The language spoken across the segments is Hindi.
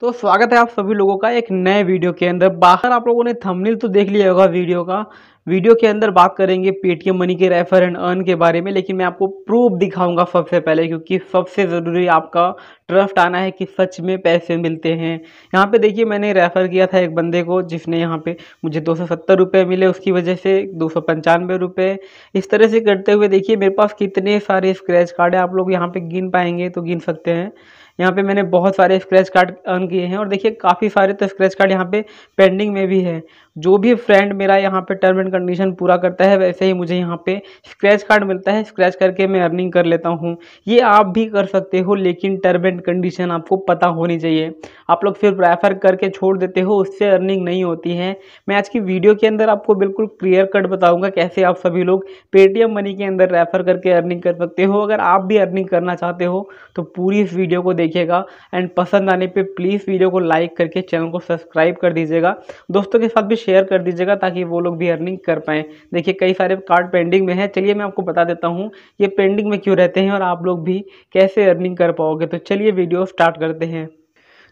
तो स्वागत है आप सभी लोगों का एक नए वीडियो के अंदर बाहर आप लोगों ने थंबनेल तो देख लिया होगा वीडियो का वीडियो के अंदर बात करेंगे पेटीएम मनी के रेफर एंड अर्न के बारे में लेकिन मैं आपको प्रूफ दिखाऊंगा सबसे पहले क्योंकि सबसे ज़रूरी आपका ट्रस्ट आना है कि सच में पैसे मिलते हैं यहाँ पे देखिए मैंने रेफ़र किया था एक बंदे को जिसने यहाँ पे मुझे दो सौ मिले उसकी वजह से दो सौ इस तरह से करते हुए देखिए मेरे पास कितने सारे स्क्रैच कार्ड है आप लोग यहाँ पर गिन पाएंगे तो गिन सकते हैं यहाँ पे मैंने बहुत सारे स्क्रैच कार्ड अर्न किए हैं और देखिए काफ़ी सारे तो स्क्रैच कार्ड यहाँ पे पेंडिंग में भी है जो भी फ्रेंड मेरा यहाँ पे टर्म एंड कंडीशन पूरा करता है वैसे ही मुझे यहाँ पे स्क्रैच कार्ड मिलता है स्क्रैच करके मैं अर्निंग कर लेता हूँ ये आप भी कर सकते हो लेकिन टर्म एंड कंडीशन आपको पता होनी चाहिए आप लोग फिर प्रेफर करके छोड़ देते हो उससे अर्निंग नहीं होती है मैं आज की वीडियो के अंदर आपको बिल्कुल क्लियर कट बताऊँगा कैसे आप सभी लोग पेटीएम मनी के अंदर रेफर करके अर्निंग कर सकते हो अगर आप भी अर्निंग करना चाहते हो तो पूरी इस वीडियो को देख देखिएगा एंड पसंद आने पे प्लीज़ वीडियो को लाइक करके चैनल को सब्सक्राइब कर दीजिएगा दोस्तों के साथ भी शेयर कर दीजिएगा ताकि वो लोग भी अर्निंग कर पाएँ देखिए कई सारे कार्ड पेंडिंग में है चलिए मैं आपको बता देता हूँ ये पेंडिंग में क्यों रहते हैं और आप लोग भी कैसे अर्निंग कर पाओगे तो चलिए वीडियो स्टार्ट करते हैं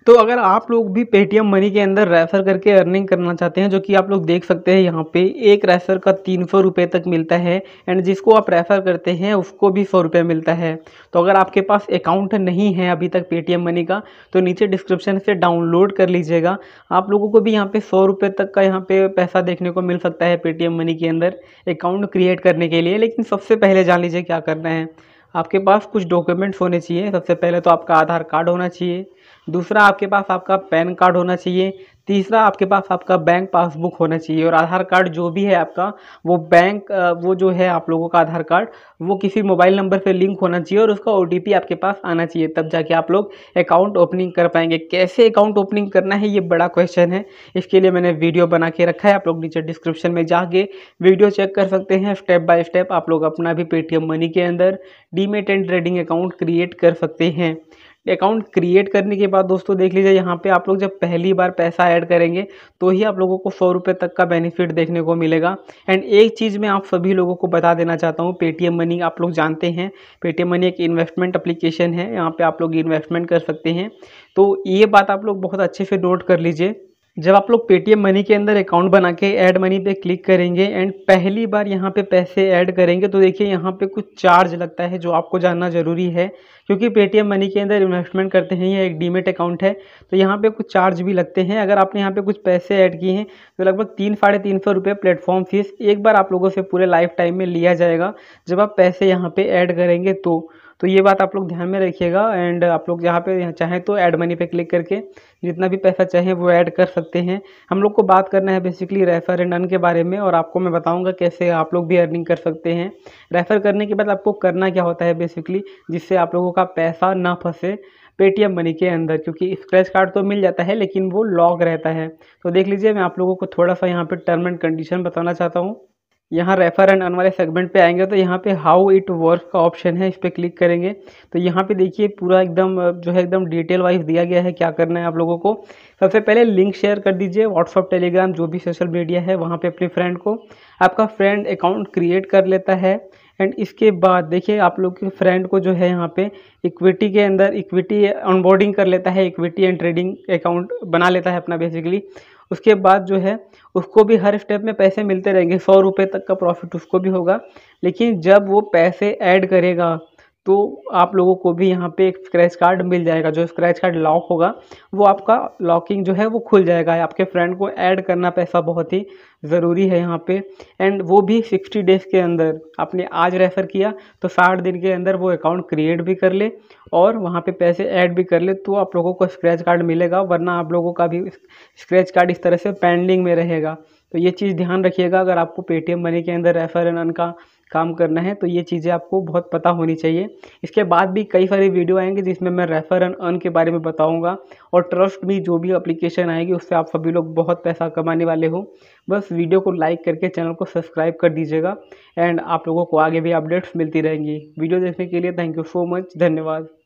तो अगर आप लोग भी पेटीएम मनी के अंदर रेफर करके अर्निंग करना चाहते हैं जो कि आप लोग देख सकते हैं यहाँ पे एक रेफर का तीन सौ रुपये तक मिलता है एंड जिसको आप रेफर करते हैं उसको भी सौ रुपये मिलता है तो अगर आपके पास अकाउंट नहीं है अभी तक पेटीएम मनी का तो नीचे डिस्क्रिप्शन से डाउनलोड कर लीजिएगा आप लोगों को भी यहाँ पे सौ रुपये तक का यहाँ पे पैसा देखने को मिल सकता है पेटीएम मनी के अंदर अकाउंट क्रिएट करने के लिए लेकिन सबसे पहले जान लीजिए क्या करना है आपके पास कुछ डॉक्यूमेंट्स होने चाहिए सबसे पहले तो आपका आधार कार्ड होना चाहिए दूसरा आपके पास आपका पैन कार्ड होना चाहिए तीसरा आपके पास आपका बैंक पासबुक होना चाहिए और आधार कार्ड जो भी है आपका वो बैंक वो जो है आप लोगों का आधार कार्ड वो किसी मोबाइल नंबर पे लिंक होना चाहिए और उसका ओ आपके पास आना चाहिए तब जाके आप लोग अकाउंट ओपनिंग कर पाएंगे कैसे अकाउंट ओपनिंग करना है ये बड़ा क्वेश्चन है इसके लिए मैंने वीडियो बना के रखा है आप लोग नीचे डिस्क्रिप्शन में जाके वीडियो चेक कर सकते हैं स्टेप बाय स्टेप आप लोग अपना भी पेटीएम मनी के अंदर demat and trading account create कर सकते हैं अकाउंट क्रिएट करने के बाद दोस्तों देख लीजिए यहाँ पे आप लोग जब पहली बार पैसा ऐड करेंगे तो ही आप लोगों को सौ रुपये तक का बेनिफिट देखने को मिलेगा एंड एक चीज़ मैं आप सभी लोगों को बता देना चाहता हूँ पेटीएम मनी आप लोग जानते हैं पेटीएम मनी एक इन्वेस्टमेंट अप्लीकेशन है यहाँ पर आप लोग इन्वेस्टमेंट कर सकते हैं तो ये बात आप लोग बहुत अच्छे से नोट कर लीजिए जब आप लोग पेटीएम मनी के अंदर अकाउंट बना के ऐड मनी पे क्लिक करेंगे एंड पहली बार यहाँ पे पैसे ऐड करेंगे तो देखिए यहाँ पे कुछ चार्ज लगता है जो आपको जानना ज़रूरी है क्योंकि पेटीएम मनी के अंदर इन्वेस्टमेंट करते हैं यह एक डीमेट अकाउंट है तो यहाँ पे कुछ चार्ज भी लगते हैं अगर आपने यहाँ पे कुछ पैसे ऐड किए हैं तो लगभग तीन साढ़े तीन सौ रुपये प्लेटफॉर्म फीस एक बार आप लोगों से पूरे लाइफ टाइम में लिया जाएगा जब आप पैसे यहाँ पर ऐड करेंगे तो तो ये बात आप लोग ध्यान में रखिएगा एंड आप लोग यहाँ पे चाहें तो ऐड मनी पे क्लिक करके जितना भी पैसा चाहे वो ऐड कर सकते हैं हम लोग को बात करना है बेसिकली रेफ़र एंड अर्न के बारे में और आपको मैं बताऊँगा कैसे आप लोग भी अर्निंग कर सकते हैं रेफ़र करने के बाद आपको करना क्या होता है बेसिकली जिससे आप लोगों का पैसा ना फंसे पेटीएम मनी के अंदर क्योंकि स्क्रैच कार्ड तो मिल जाता है लेकिन वो लॉक रहता है तो देख लीजिए मैं आप लोगों को थोड़ा सा यहाँ पर टर्म एंड कंडीशन बताना चाहता हूँ यहाँ रेफर एंड अन वाले सेगमेंट पे आएंगे तो यहाँ पे हाउ इट वर्क का ऑप्शन है इस पर क्लिक करेंगे तो यहाँ पे देखिए पूरा एकदम जो है एकदम डिटेल वाइज दिया गया है क्या करना है आप लोगों को सबसे पहले लिंक शेयर कर दीजिए व्हाट्सअप टेलीग्राम जो भी सोशल मीडिया है वहाँ पर अपने फ्रेंड को आपका फ्रेंड अकाउंट क्रिएट कर लेता है एंड इसके बाद देखिए आप लोग के फ्रेंड को जो है यहाँ पे इक्विटी के अंदर इक्विटी ऑनबोर्डिंग कर लेता है इक्विटी एंड ट्रेडिंग अकाउंट बना लेता है अपना बेसिकली उसके बाद जो है उसको भी हर स्टेप में पैसे मिलते रहेंगे सौ रुपये तक का प्रॉफिट उसको भी होगा लेकिन जब वो पैसे ऐड करेगा तो आप लोगों को भी यहाँ पे एक स्क्रैच कार्ड मिल जाएगा जो स्क्रैच कार्ड लॉक होगा वो आपका लॉकिंग जो है वो खुल जाएगा आपके फ्रेंड को ऐड करना पैसा बहुत ही ज़रूरी है यहाँ पे एंड वो भी 60 डेज़ के अंदर आपने आज रेफ़र किया तो 60 दिन के अंदर वो अकाउंट क्रिएट भी कर ले और वहाँ पे पैसे ऐड भी कर ले तो आप लोगों को स्क्रैच कार्ड मिलेगा वरना आप लोगों का भी स्क्रैच कार्ड इस तरह से पेंडिंग में रहेगा तो ये चीज़ ध्यान रखिएगा अगर आपको पेटीएम मनी के अंदर रेफ़र एंड का काम करना है तो ये चीज़ें आपको बहुत पता होनी चाहिए इसके बाद भी कई सारे वीडियो आएंगे जिसमें मैं रेफर एंड अर्न के बारे में बताऊंगा और ट्रस्ट भी जो भी अप्लीकेशन आएगी उससे आप सभी लोग बहुत पैसा कमाने वाले हो बस वीडियो को लाइक करके चैनल को सब्सक्राइब कर दीजिएगा एंड आप लोगों को आगे भी अपडेट्स मिलती रहेंगी वीडियो देखने के लिए थैंक यू सो मच धन्यवाद